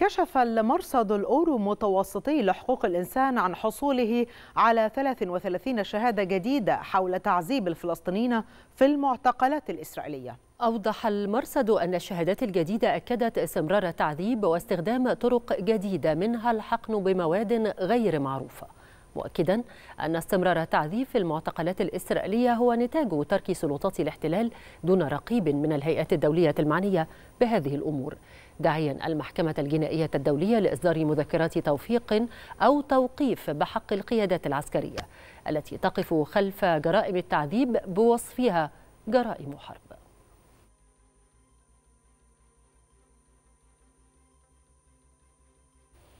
كشف المرصد الأورو متوسطي لحقوق الإنسان عن حصوله على 33 شهادة جديدة حول تعذيب الفلسطينيين في المعتقلات الإسرائيلية أوضح المرصد أن الشهادات الجديدة أكدت استمرار التعذيب واستخدام طرق جديدة منها الحقن بمواد غير معروفة مؤكدا أن استمرار تعذيب المعتقلات الإسرائيلية هو نتاج ترك سلطات الاحتلال دون رقيب من الهيئات الدولية المعنية بهذه الأمور داعيا المحكمة الجنائية الدولية لإصدار مذكرات توفيق أو توقيف بحق القيادات العسكرية التي تقف خلف جرائم التعذيب بوصفها جرائم حرب